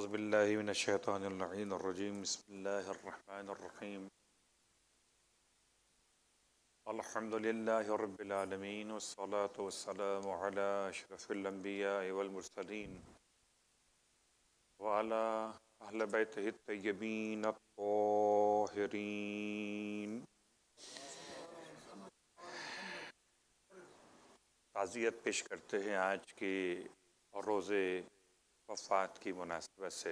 अज़बिल्लिनशैतरजीम बसमीम अलहमदिल्लाबीआलमीन पेश करते हैं आज के रोज़े वफ़ात की मुनासिबत से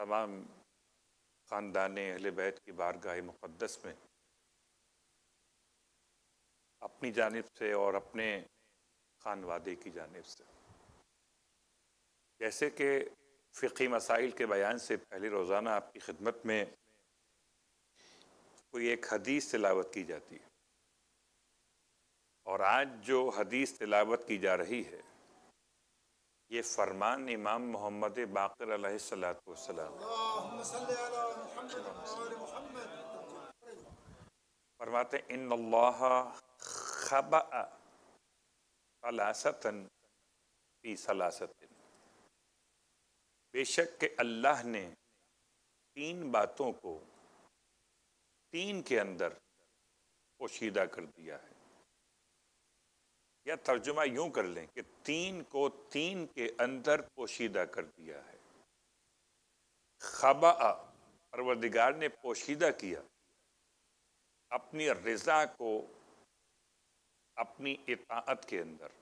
तमाम ख़ानदान अहल बैत की बारगाह मुक़दस में अपनी जानब से और अपने खान वादे की जानब से जैसे कि फ़िकी मसाइल के बयान से पहले रोज़ाना आपकी खिदमत में कोई एक हदीस तिलावत की जाती है और आज जो हदीस तिलावत की जा रही है ये फरमान इमाम मोहम्मद बाकर फरमाते इन खबासतन फी सलासतिन बेशक के अल्लाह ने तीन बातों को तीन के अंदर पोशीदा कर दिया है या तर्जुमा यूं कर लें कि तीन को तीन के अंदर पोशीदा कर दिया है खबा परवरदिगार ने पोशीदा किया अपनी रजा को अपनी इताअत के अंदर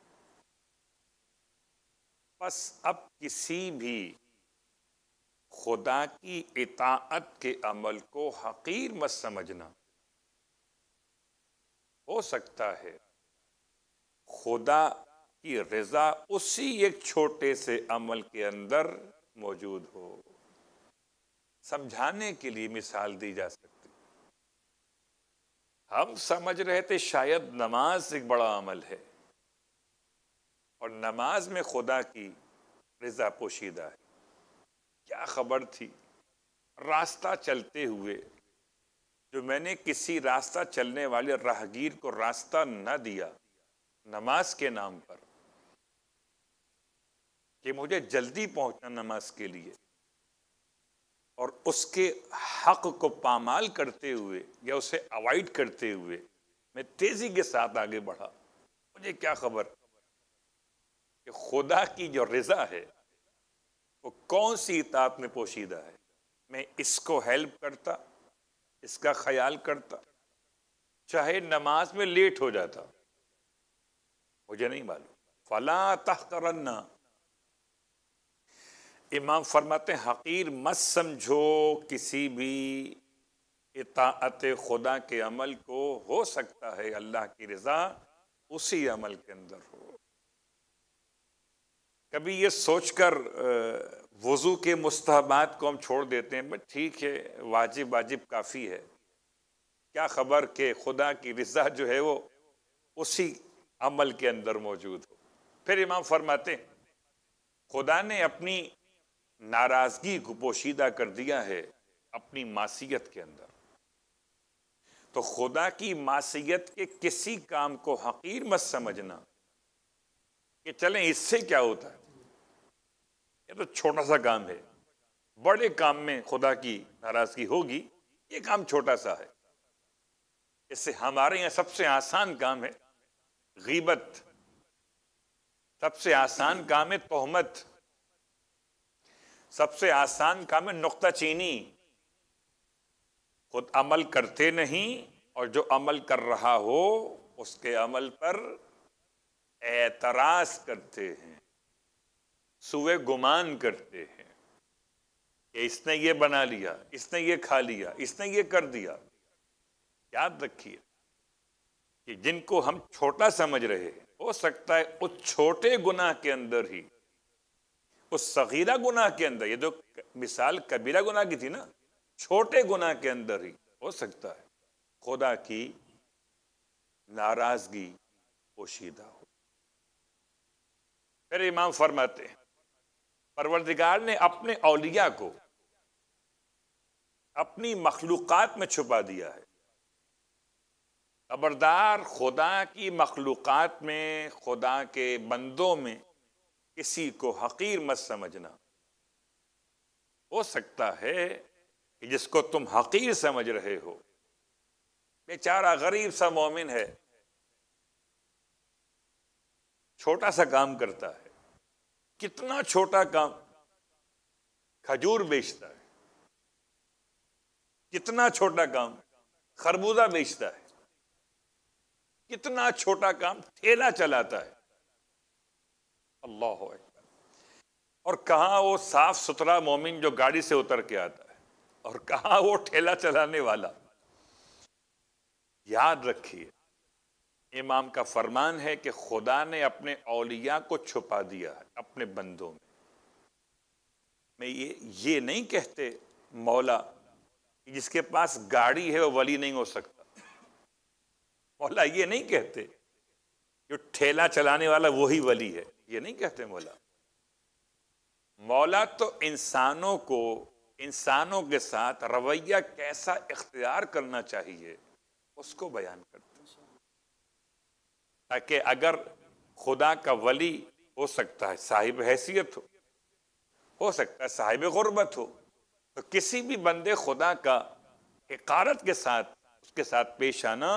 बस अब किसी भी खुदा की इताअत के अमल को हकीर मत समझना हो सकता है खुदा की रजा उसी एक छोटे से अमल के अंदर मौजूद हो समझाने के लिए मिसाल दी जा सकती हम समझ रहे थे शायद नमाज एक बड़ा अमल है और नमाज में खुदा की रजा पोशीदा है क्या खबर थी रास्ता चलते हुए जो मैंने किसी रास्ता चलने वाले राहगीर को रास्ता न दिया नमाज के नाम पर कि मुझे जल्दी पहुंचना नमाज के लिए और उसके हक को पामाल करते हुए या उसे अवॉइड करते हुए मैं तेज़ी के साथ आगे बढ़ा मुझे क्या खबर कि खुदा की जो रज़ा है वो कौन सी इतात में पोशीदा है मैं इसको हेल्प करता इसका ख्याल करता चाहे नमाज में लेट हो जाता मुझे नहीं मालूम फला तह इमाम फरमाते हकीर मत समझो किसी भी इतात खुदा के अमल को हो सकता है अल्लाह की रज़ा उसी अमल के अंदर हो कभी ये सोचकर वज़ू के मुस्तहबात को हम छोड़ देते हैं बट ठीक है वाजिब वाजिब काफ़ी है क्या ख़बर के खुदा की रज़ा जो है वो उसी अमल के अंदर मौजूद हो फिर इमाम फरमाते हैं खुदा ने अपनी नाराजगी को पोशीदा कर दिया है अपनी मासीत के अंदर तो खुदा की मासीत के किसी काम को हकीर मत समझना कि चलें इससे क्या होता है ये तो छोटा सा काम है बड़े काम में खुदा की नाराजगी होगी ये काम छोटा सा है इससे हमारे यहाँ सबसे आसान काम है गीबत सबसे आसान काम है तोहमत सबसे आसान काम है नुकता चीनी खुद अमल करते नहीं और जो अमल कर रहा हो उसके अमल पर एतराज करते हैं सुवे गुमान करते हैं कि इसने ये बना लिया इसने ये खा लिया इसने ये कर दिया याद रखिए कि जिनको हम छोटा समझ रहे हैं हो सकता है उस छोटे गुनाह के अंदर ही उस सगीरा गुनाह के अंदर ये जो मिसाल कबीरा गुनाह की थी ना छोटे गुनाह के अंदर ही हो सकता है खुदा की नाराजगी पोशीदा हो फिर इमाम फरमाते हैं परवरदिगार ने अपने औलिया को अपनी मखलूक़ात में छुपा दिया है खबरदार खुदा की मखलूक़ में खुदा के बंदों में किसी को हकीर मत समझना हो सकता है कि जिसको तुम हकीर समझ रहे हो बेचारा गरीब सा मोमिन है छोटा सा काम करता है कितना छोटा काम खजूर बेचता है कितना छोटा काम खरबूजा बेचता है कितना छोटा काम ठेला चलाता है अल्लाह और कहा वो साफ सुथरा मोमिन जो गाड़ी से उतर के आता है और कहा वो ठेला चलाने वाला याद रखिए इमाम का फरमान है कि खुदा ने अपने औलिया को छुपा दिया है अपने बंदों में मैं ये ये नहीं कहते मौला जिसके पास गाड़ी है वो वली नहीं हो सकता मौला ये नहीं कहते जो ठेला चलाने वाला वही वली है ये नहीं कहते मौला मौला तो इंसानों को इंसानों के साथ रवैया कैसा इख्तियार करना चाहिए उसको बयान करते हैं ताकि अगर खुदा का वली हो सकता है साहिब हैसियत हो हो सकता है साहिब गुर्बत हो तो किसी भी बंदे खुदा का हकारत के साथ उसके साथ पेश आना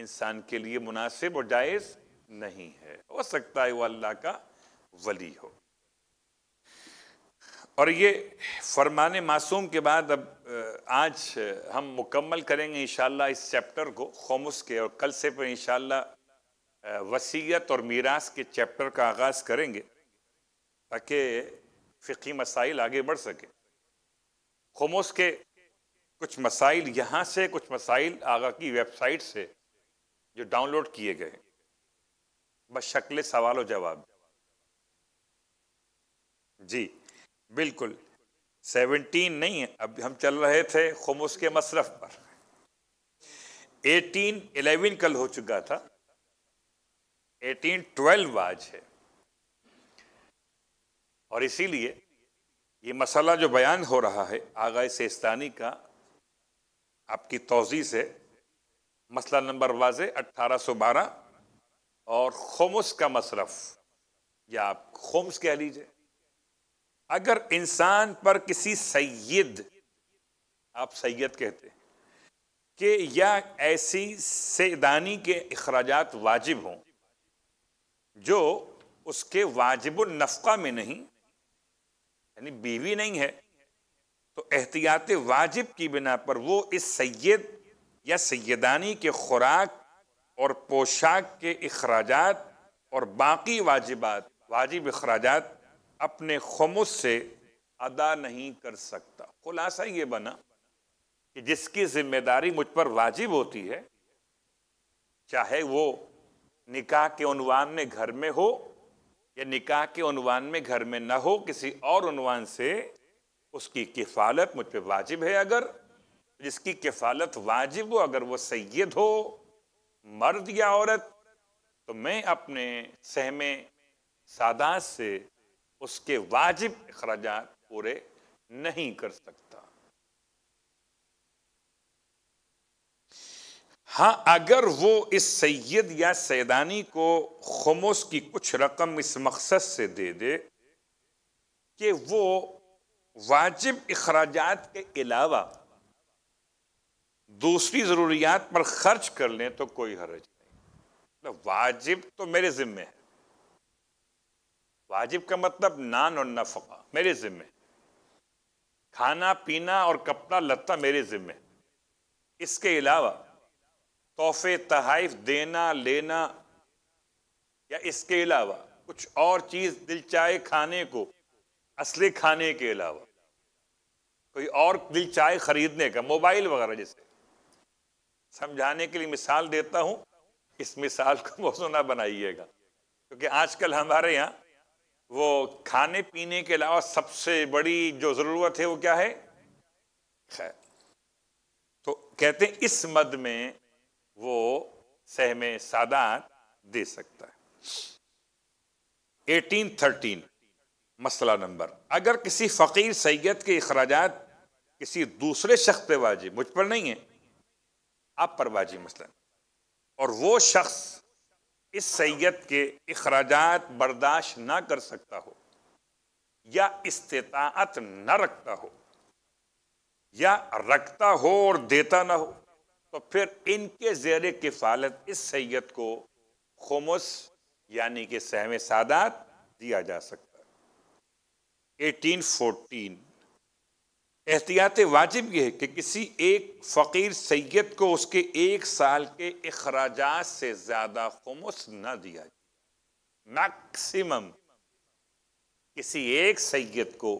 इंसान के लिए मुनासिब और जायज़ नहीं है हो सकता है वो अल्लाह का वली हो और ये फरमान मासूम के बाद अब आज हम मुकम्मल करेंगे इन इस चैप्टर को खोमस के और कल से फिर इंशाल्लाह वसीयत और मीरास के चैप्टर का आगाज़ करेंगे ताकि फ़िकी मसाइल आगे बढ़ सके खोमोस के कुछ मसाइल यहाँ से कुछ मसाइल आगा की वेबसाइट से जो डाउनलोड किए गए बस शक्ल सवाल और जवाब जी बिल्कुल सेवनटीन नहीं है अब हम चल रहे थे खमोश के मशरफ पर एटीन एलेवन कल हो चुका था एटीन ट्वेल्व आज है और इसीलिए ये मसला जो बयान हो रहा है आगा सेस्तानी का आपकी तोज़ी से मसला नंबर वाज अट्ठारह सौ बारह और खोमस का मसरफ या आप खम्स कह लीजिए अगर इंसान पर किसी सैद आप सैयद कहते हैं कि या ऐसी सेदानी के अखराज वाजिब हों जो उसके वाजिब नफ़ा में नहीं यानी बीवी नहीं है तो एहतियात वाजिब की बिना पर वो इस सैद या सैदानी के ख़ुराक और पोशाक के अखराज और बाकी वाजिबात वाजिब अखराज अपने खमुस से अदा नहीं कर सकता खुलासा ये बना कि जिसकी जिम्मेदारी मुझ पर वाजिब होती है चाहे वो निकाह के उनवान में घर में हो या निकाह के उनवान में घर में न हो किसी और उनवान से उसकी किफालत मुझ पर वाजिब है अगर जिसकी किफालत वाजिब हो अगर वो सैद हो मर्द या औरत तो मैं अपने सहमे सादात से उसके वाजिब अखराज पूरे नहीं कर सकता हाँ अगर वो इस सैयद या सैदानी को खमोश की कुछ रकम इस मकसद से दे दे कि वो वाजिब अखराज के अलावा दूसरी ज़रूरियात पर खर्च कर लें तो कोई हर्ज नहीं मतलब वाजिब तो मेरे ज़िम्मे है वाजिब का मतलब नान और नफका मेरे ज़िम्मे खाना पीना और कपड़ा लत्ता मेरे ज़िम्मे इसके अलावा तोहफे तहाइफ देना लेना या इसके अलावा कुछ और चीज़ दिल चाहे खाने को असली खाने के अलावा कोई और दिल चाहे खरीदने का मोबाइल वगैरह जैसे समझाने के लिए मिसाल देता हूं इस मिसाल को मौजू ना बनाइएगा क्योंकि आजकल हमारे यहाँ वो खाने पीने के अलावा सबसे बड़ी जो ज़रूरत है वो क्या है खैर तो कहते हैं इस मद में वो सहमे सादात दे सकता है 1813 मसला नंबर अगर किसी फ़कीर सैयद के अखराज किसी दूसरे शख्स पे वाजिब मुझ पर नहीं है आप परवाजी मसलन और वो शख्स इस सैयद के अखराज बर्दाश्त ना कर सकता हो या इस्तात न रखता हो या रखता हो और देता ना हो तो फिर इनके जेर किफालत इस सैयद को खमोस यानी कि सहम सादात दिया जा सकता है एटीन फोर्टीन एहतियात वाजिब यह है कि किसी एक फ़कीर सैयद को उसके एक साल के अखराज से ज़्यादा खमुस ना दिया जाए मैक्सिमम किसी एक सैयद को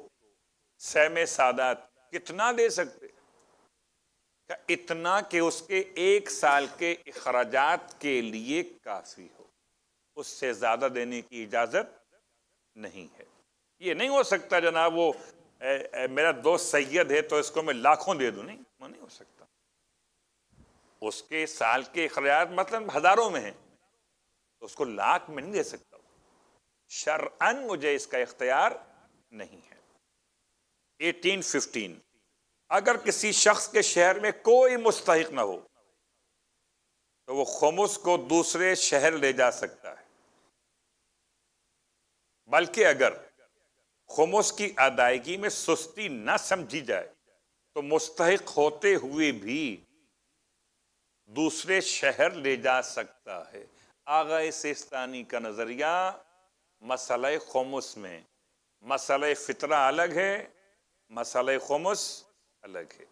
सैम सादात कितना दे सकते इतना कि उसके एक साल के अखराज के लिए काफ़ी हो उससे ज़्यादा देने की इजाज़त नहीं है ये नहीं हो सकता जनाब वो ए, ए, मेरा दोस्त सैयद है तो इसको मैं लाखों दे दू नहीं वो नहीं हो सकता उसके साल के अखराज मतलब हजारों में है तो उसको लाख में नहीं दे सकता शरअन मुझे इसका इख्तियार नहीं है 1815 अगर किसी शख्स के शहर में कोई मुस्तक ना हो तो वो खमुस को दूसरे शहर ले जा सकता है बल्कि अगर खमोस की अदायगी में सुस्ती न समझी जाए तो मुस्तक होते हुए भी दूसरे शहर ले जा सकता है आगा सिस्तानी का नज़रिया मसल खमस में मसल फितरा अलग है मसल खमस अलग है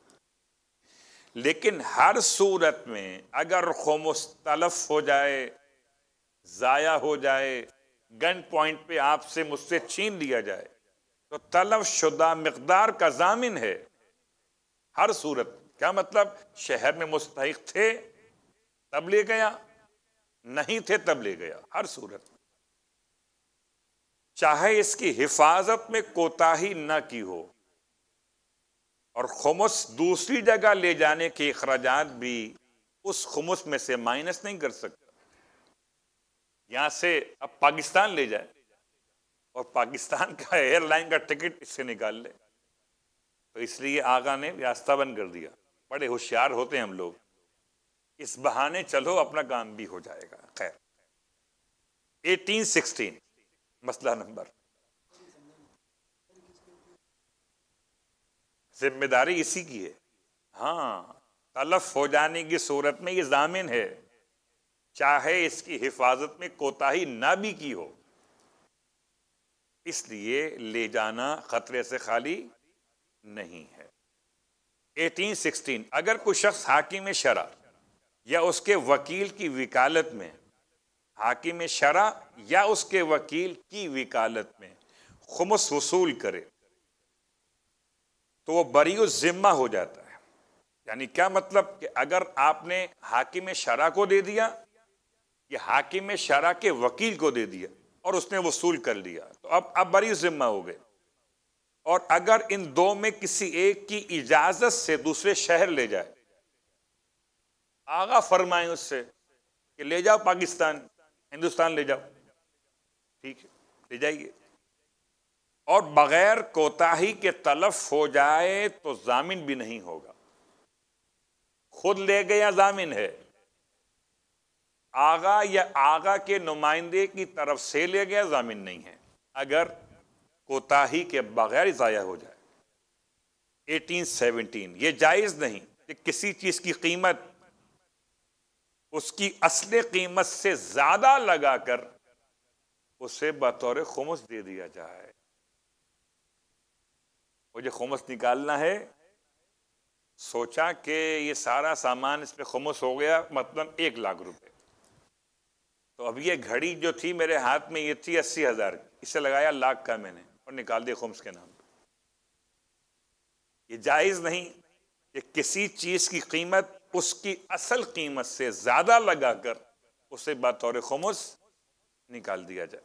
लेकिन हर सूरत में अगर खमस तलफ हो जाए ज़ाया हो जाए गन पॉइंट पे आपसे मुझसे छीन लिया जाए तो तलब शुदा मकदार का जामिन है हर सूरत क्या मतलब शहर में मुस्तक थे तब ले गया नहीं थे तब ले गया हर सूरत चाहे इसकी हिफाजत में कोताही ना की हो और खमुस दूसरी जगह ले जाने के अखराज भी उस खमुस में से माइनस नहीं कर सकता यहां से अब पाकिस्तान ले जाए और पाकिस्तान का एयरलाइन का टिकट इससे निकाल ले तो इसलिए आगा ने रास्ता बंद कर दिया बड़े होशियार होते हैं हम लोग इस बहाने चलो अपना काम भी हो जाएगा खैर 1816 मसला नंबर जिम्मेदारी इसी की है हाँ तलफ हो जाने की सूरत में ये जामिन है चाहे इसकी हिफाजत में कोताही ना भी की हो इसलिए ले जाना खतरे से खाली नहीं है 1816 अगर कोई शख्स हाकिम शरा या उसके वकील की वकालत में हाकिम शरा या उसके वकील की वकालत में खुमस वसूल करे तो वो बरी ज़िम्मा हो जाता है यानी क्या मतलब कि अगर आपने हाकिम शरा को दे दिया या हाकिम शरा के वकील को दे दिया और उसने वसूल कर लिया तो अब अब बड़ी जिम्मा हो गए और अगर इन दो में किसी एक की इजाजत से दूसरे शहर ले जाए आगा फरमाए उससे कि ले जाओ पाकिस्तान हिंदुस्तान ले जाओ ठीक है ले जाइए और बगैर कोताही के तलफ हो जाए तो जामिन भी नहीं होगा खुद ले गया जामिन है आगा या आगा के नुमाइंदे की तरफ से ले गया जामिन नहीं है अगर कोताही के बगैर ज़ाया हो जाए 1817 ये जायज़ नहीं कि किसी चीज़ की कीमत उसकी असल कीमत से ज़्यादा लगाकर उसे बतौर खुमस दे दिया जाए मुझे खुमस निकालना है सोचा कि ये सारा सामान इस पर खुमस हो गया मतलब एक लाख रुपए तो अब ये घड़ी जो थी मेरे हाथ में ये थी अस्सी हज़ार की इसे लगाया लाख का मैंने और निकाल दिया खुम्स के नाम ये जायज़ नहीं कि किसी चीज़ की कीमत उसकी असल कीमत से ज़्यादा लगाकर उसे बतौर खुमस निकाल दिया जाए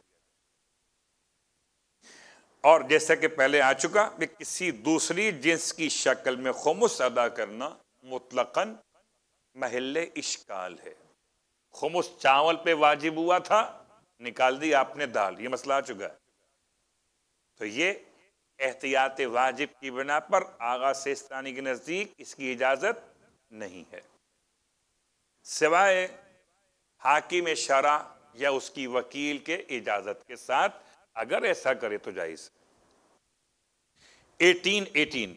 और जैसा कि पहले आ चुका कि किसी दूसरी जिन्स की शक्ल में खुमस अदा करना मुतलकन महल इश्काल है खुमुस चावल पे वाजिब हुआ था निकाल दी आपने दाल ये मसला आ चुका है तो ये एहतियात वाजिब की बिना पर आगा सेस्तानी के नज़दीक इसकी इजाज़त नहीं है सिवाय हाकिम शरा या उसकी वकील के इजाज़त के साथ अगर ऐसा करे तो जायज़ एटीन एटीन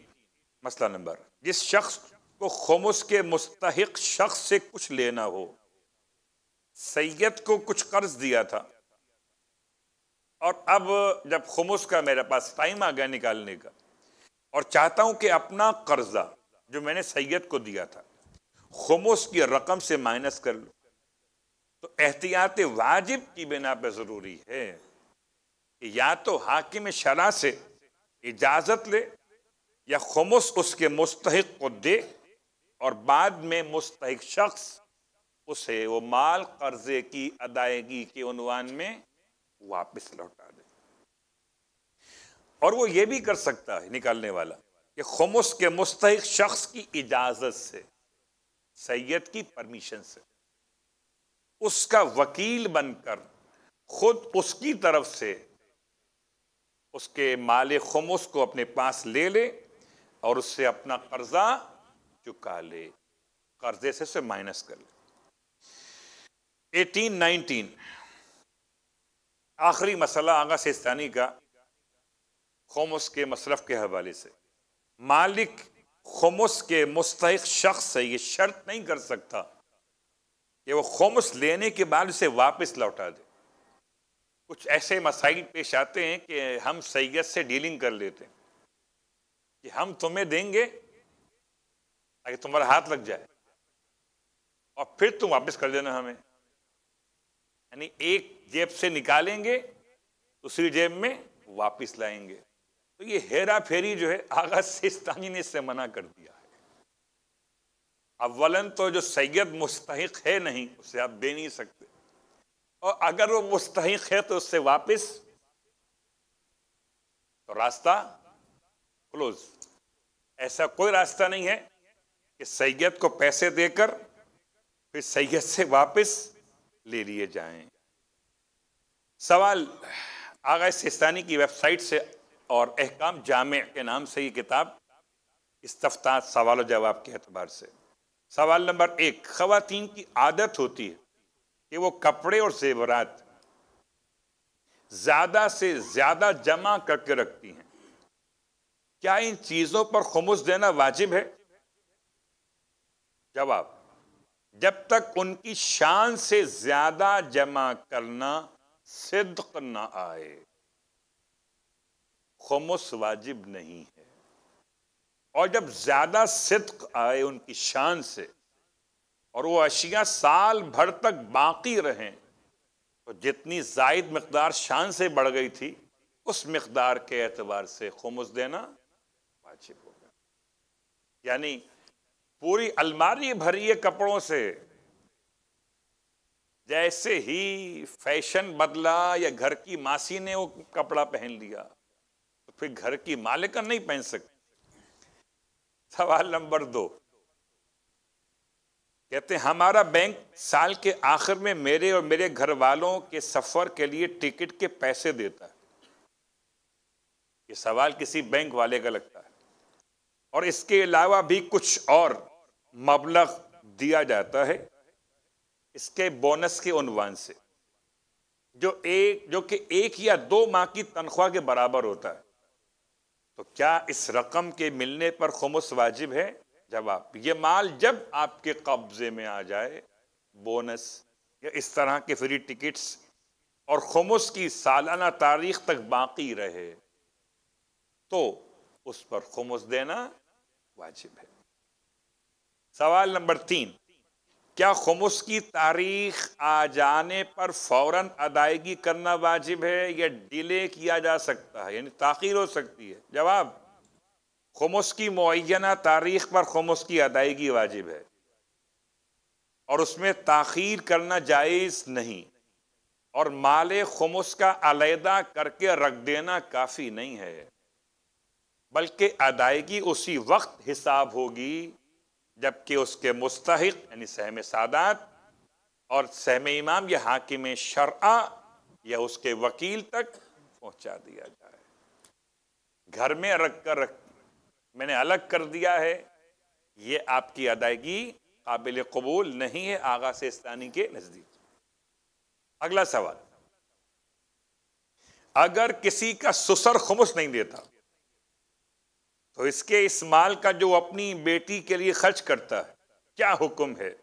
मसला नंबर जिस शख्स को खमुस के मुस्तक शख्स से कुछ लेना हो सैयद को कुछ कर्ज दिया था और अब जब खमुस का मेरे पास टाइम आ गया निकालने का और चाहता हूं कि अपना कर्जा जो मैंने सैयद को दिया था खमुस की रकम से माइनस कर लो तो एहतियात वाजिब की बिना पर जरूरी है या तो हाकिम शरा से इजाजत ले या खमुस उसके मुस्तक को दे और बाद में मुस्तक शख्स उसे वो माल कर्जे की अदायगी के उनवान में वापस लौटा दे और वो ये भी कर सकता है निकालने वाला कि खमुस के मुस्तक शख्स की इजाजत से सैयद की परमिशन से उसका वकील बनकर खुद उसकी तरफ से उसके माल खमुस को अपने पास ले ले और उससे अपना कर्जा चुका ले कर्जे से उसे माइनस कर ले एटीन नाइनटीन आखिरी मसला आगा सिस्तानी का खोमस के मसरफ के हवाले से मालिक खोमस के मुस्तक शख्स से ये शर्त नहीं कर सकता कि वो खोमस लेने के बाद उसे वापस लौटा दे कुछ ऐसे मसाइल पेश आते हैं कि हम सैयद से डीलिंग कर लेते हैं कि हम तुम्हें देंगे ताकि तुम्हारा हाथ लग जाए और फिर तुम वापस कर देना हमें यानी एक जेब से निकालेंगे दूसरी जेब में वापस लाएंगे तो ये हेरा फेरी जो है आगा सिस्तानी ने इससे मना कर दिया है अव्वलन तो जो सैयद मुस्तक है नहीं उसे आप दे नहीं सकते और अगर वो मुस्तक है तो उससे वापस तो रास्ता क्लोज ऐसा कोई रास्ता नहीं है कि सैयद को पैसे देकर फिर सैयद से वापस ले लिए जाएं। सवाल आगा सिस्तानी की वेबसाइट से और अहकाम जाम के नाम से ये किताब इस्तफ़ा सवाल जवाब के अतबार से सवाल नंबर एक खातन की आदत होती है कि वो कपड़े और जेवरात ज़्यादा से ज़्यादा जमा करके रखती हैं क्या इन चीज़ों पर खमोश देना वाजिब है जवाब जब तक उनकी शान से ज्यादा जमा करना सिद्ध न आए खमुस वाजिब नहीं है और जब ज्यादा सिद्क आए उनकी शान से और वो अशिया साल भर तक बाकी रहें तो जितनी जायद मकदार शान से बढ़ गई थी उस मकदार के एतबार से खमुस देना वाजिब होगा यानी पूरी अलमारी भरी है कपड़ों से जैसे ही फैशन बदला या घर की मासी ने वो कपड़ा पहन लिया तो फिर घर की मालिका नहीं पहन सकती सवाल नंबर दो कहते हैं हमारा बैंक साल के आखिर में मेरे और मेरे घर वालों के सफर के लिए टिकट के पैसे देता है ये सवाल किसी बैंक वाले का लगता है और इसके अलावा भी कुछ और मबलग दिया जाता है इसके बोनस के उनवान से जो एक जो कि एक या दो माह की तनख्वाह के बराबर होता है तो क्या इस रकम के मिलने पर खमुस वाजिब है जवाब ये माल जब आपके कब्जे में आ जाए बोनस या इस तरह के फ्री टिकट्स और खमुस की सालाना तारीख तक बाकी रहे तो उस पर खमुस देना वाजिब है सवाल नंबर तीन क्या खमुस की तारीख आ जाने पर फौरन अदायगी करना वाजिब है या डिले किया जा सकता है यानी ताखिर हो सकती है जवाब खमुस की मुना तारीख पर खमुस की अदायगी वाजिब है और उसमें ताखिर करना जायज़ नहीं और माले खमुस का अलहदा करके रख देना काफ़ी नहीं है बल्कि अदायगी उसी वक्त हिसाब होगी जबकि उसके मुस्तक यानी सहम सादात और सहम इमाम या हाकिम शरा या उसके वकील तक पहुंचा दिया जाए घर में रख कर रख मैंने अलग कर दिया है ये आपकी अदायगी काबिल कबूल नहीं है आगा से इस्तानी के नज़दीक अगला सवाल अगर किसी का सुसर खमुस नहीं देता तो इसके इस माल का जो अपनी बेटी के लिए खर्च करता है क्या हुक्म है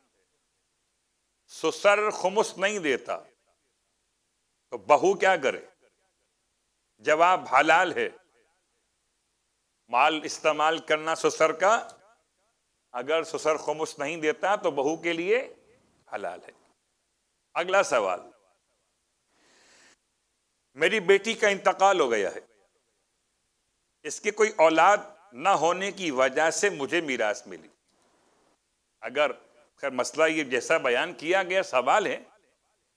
सुसर खुमस नहीं देता तो बहू क्या करे जवाब हलाल है माल इस्तेमाल करना सुसर का अगर सुसर खुमस नहीं देता तो बहू के लिए हलाल है अगला सवाल मेरी बेटी का इंतकाल हो गया है इसकी कोई औलाद न होने की वजह से मुझे मीरास मिली अगर खैर मसला ये जैसा बयान किया गया सवाल है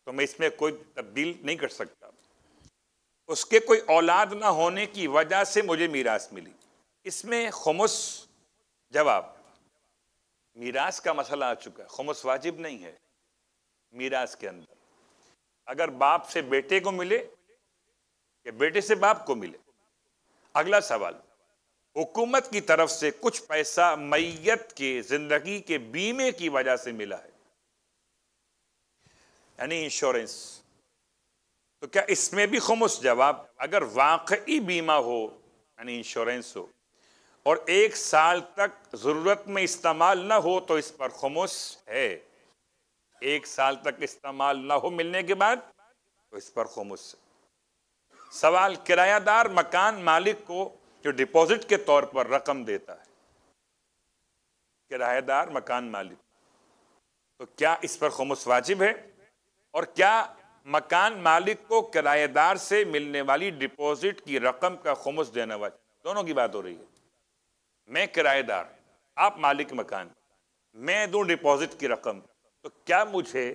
तो मैं इसमें कोई तब्दील नहीं कर सकता उसके कोई औलाद ना होने की वजह से मुझे मीरास मिली इसमें खमुस जवाब मीरास का मसला आ चुका है खमुस वाजिब नहीं है मीरास के अंदर अगर बाप से बेटे को मिले या बेटे से बाप को मिले अगला सवाल हुकूमत की तरफ से कुछ पैसा मैयत के ज़िंदगी के बीमे की वजह से मिला है यानी इंश्योरेंस तो क्या इसमें भी खुमस जवाब अगर वाकई बीमा हो यानी इंश्योरेंस हो और एक साल तक ज़रूरत में इस्तेमाल ना हो तो इस पर खुमस है एक साल तक इस्तेमाल ना हो मिलने के बाद तो इस पर खुमस सवाल किरायादार मकान मालिक को जो डिपॉजिट के तौर पर रकम देता है किराएदार मकान मालिक तो क्या इस पर खमुस वाजिब है और क्या मकान मालिक को किराएदार से मिलने वाली डिपॉजिट की रकम का खमुस देना वाजिब दोनों की बात हो रही है मैं किराएदार आप मालिक मकान मैं दूं डिपॉजिट की रकम तो क्या मुझे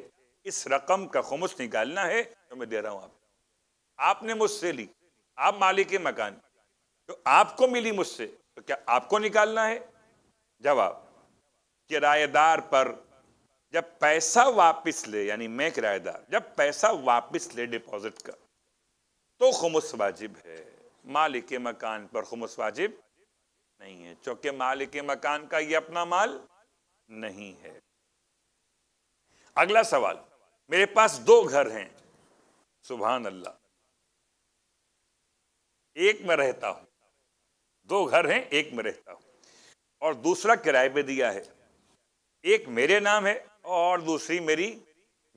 इस रकम का खमुस निकालना है जो मैं दे रहा हूं आप आपने मुझसे ली आप मालिक मकान तो आपको मिली मुझसे तो क्या आपको निकालना है जवाब किराएदार पर जब पैसा वापस ले यानी मैं किराएदार जब पैसा वापस ले डिपॉजिट का तो खुमस वाजिब है मालिक मकान पर खुमस वाजिब नहीं है चूंकि मालिक मकान का ये अपना माल नहीं है अगला सवाल मेरे पास दो घर हैं सुबहान अल्लाह एक में रहता हूं दो घर हैं एक में रहता हूँ और दूसरा किराए पे दिया है एक मेरे नाम है और दूसरी मेरी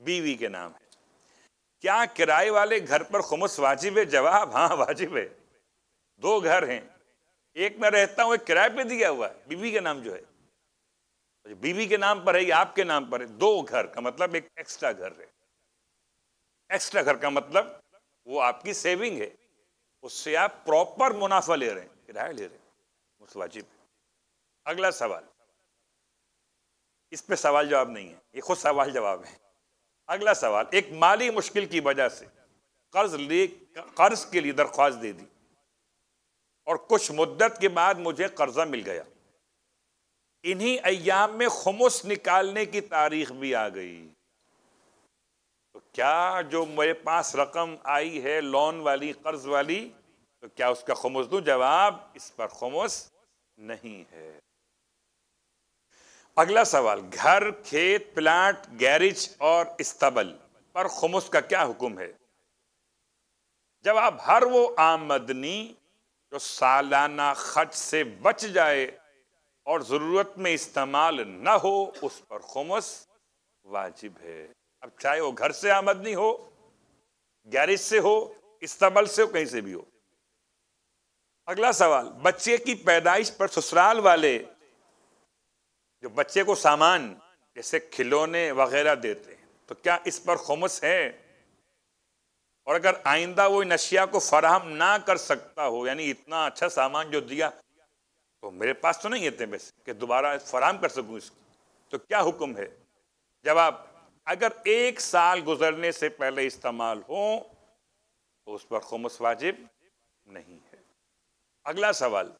बीवी के नाम है क्या किराए वाले घर पर खुमस वाजिब है जवाब हाँ वाजिब है दो घर हैं एक में रहता हूँ एक किराए पे दिया हुआ है बीवी के नाम जो है अच्छा, बीवी के नाम पर है या आपके नाम पर है दो घर का मतलब एक एक्स्ट्रा घर है एक्स्ट्रा घर का मतलब वो आपकी सेविंग है उससे आप प्रॉपर मुनाफा ले रहे हैं किराया ले रहे मुस अगला सवाल इस पे सवाल जवाब नहीं है ये खुद सवाल जवाब है अगला सवाल एक माली मुश्किल की वजह से कर्ज ले कर्ज के लिए दरख्वास्त दे दी और कुछ मुद्दत के बाद मुझे कर्जा मिल गया इन्हीं अयाम में खमुस निकालने की तारीख भी आ गई तो क्या जो मेरे पास रकम आई है लोन वाली कर्ज वाली तो क्या उसका खमोश दूं जवाब इस पर खमोश नहीं है अगला सवाल घर खेत प्लांट गैरिज और इस्तबल पर खमोश का क्या हुक्म है जब आप हर वो आमदनी जो सालाना खर्च से बच जाए और ज़रूरत में इस्तेमाल ना हो उस पर खमोश वाजिब है अब चाहे वो घर से आमदनी हो गैरिज से हो इस्तबल से हो कहीं से भी हो अगला सवाल बच्चे की पैदाइश पर ससुराल वाले जो बच्चे को सामान जैसे खिलौने वगैरह देते हैं तो क्या इस पर खुमस है और अगर आइंदा वो नशिया को फराहम ना कर सकता हो यानी इतना अच्छा सामान जो दिया तो मेरे पास तो नहीं है तेरे कि दोबारा फराहम कर सकूँ इसको तो क्या हुक्म है जवाब अगर एक साल गुजरने से पहले इस्तेमाल हो तो उस पर खुमस वाजिब नहीं अगला सवाल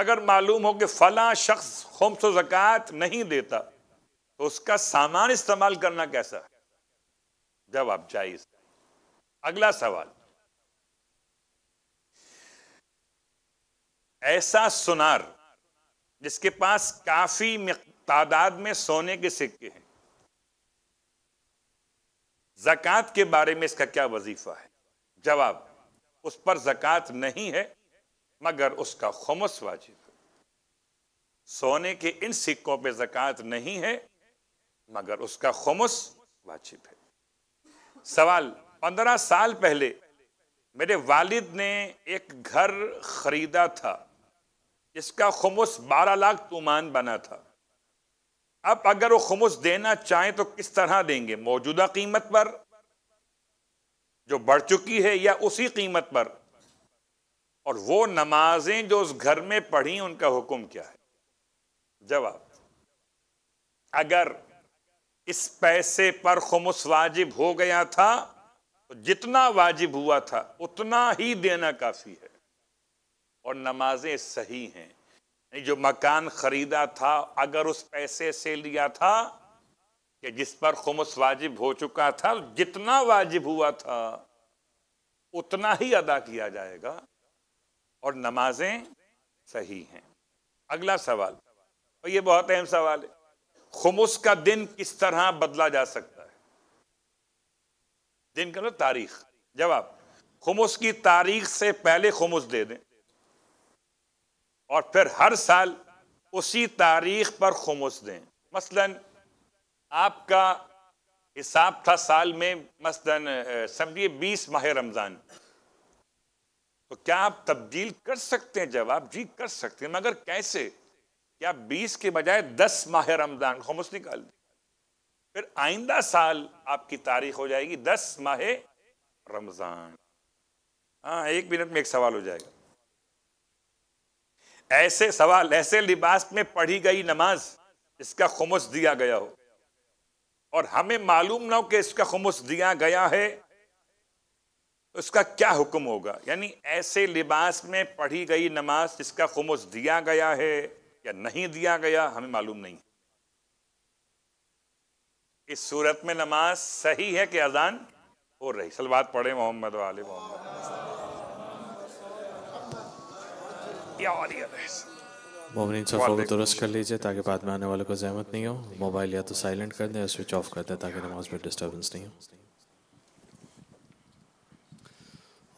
अगर मालूम हो कि फला शख्स खमस जक़ात नहीं देता तो उसका सामान इस्तेमाल करना कैसा है जवाब चाहिए अगला सवाल ऐसा सुनार जिसके पास काफी तादाद में सोने के सिक्के हैं जक़ात के बारे में इसका क्या वजीफा है जवाब उस पर जक़ात नहीं है मगर उसका खमस वाजिब सोने के इन सिक्कों पे जक़ात नहीं है मगर उसका खमस वाजिब है सवाल पंद्रह साल पहले मेरे वालिद ने एक घर खरीदा था जिसका खमस बारह लाख तुमान बना था अब अगर वो खमस देना चाहें तो किस तरह देंगे मौजूदा कीमत पर जो बढ़ चुकी है या उसी कीमत पर और वो नमाजें जो उस घर में पढ़ी उनका हुक्म क्या है जवाब अगर इस पैसे पर खुमस वाजिब हो गया था तो जितना वाजिब हुआ था उतना ही देना काफ़ी है और नमाजें सही हैं जो मकान ख़रीदा था अगर उस पैसे से लिया था कि जिस पर खुमस वाजिब हो चुका था जितना वाजिब हुआ था उतना ही अदा किया जाएगा और नमाजें सही हैं अगला सवाल और ये बहुत अहम सवाल है खुमुस का दिन किस तरह बदला जा सकता है दिन का मतलब तारीख जवाब खुमुस की तारीख से पहले खुमुस दे दें और फिर हर साल उसी तारीख पर खुमुस दें मसलन आपका हिसाब था साल में मसलन समझिए बीस माह रमज़ान तो क्या आप तब्दील कर सकते हैं जवाब जी कर सकते हैं मगर कैसे क्या 20 के बजाय 10 माह रमजान खमस निकाल दी फिर आइंदा साल आपकी तारीख हो जाएगी 10 माह रमजान हाँ एक मिनट में एक सवाल हो जाएगा ऐसे सवाल ऐसे लिबास में पढ़ी गई नमाज इसका खमस दिया गया हो और हमें मालूम ना हो कि इसका खमस दिया गया है उसका क्या हुक्म होगा यानी ऐसे लिबास में पढ़ी गई नमाज जिसका खमोस दिया गया है या नहीं दिया गया हमें मालूम नहीं इस सूरत में नमाज सही है कि अजान हो रही सलवात पढ़े मोहम्मद वाले मोहम्मद दुरुस्त कर लीजिए ताकि बाद में आने वाले को जहमत नहीं हो मोबाइल या तो साइलेंट कर दें या स्विच ऑफ कर दें ताकि नमाज में डिस्टर्बेंस नहीं हो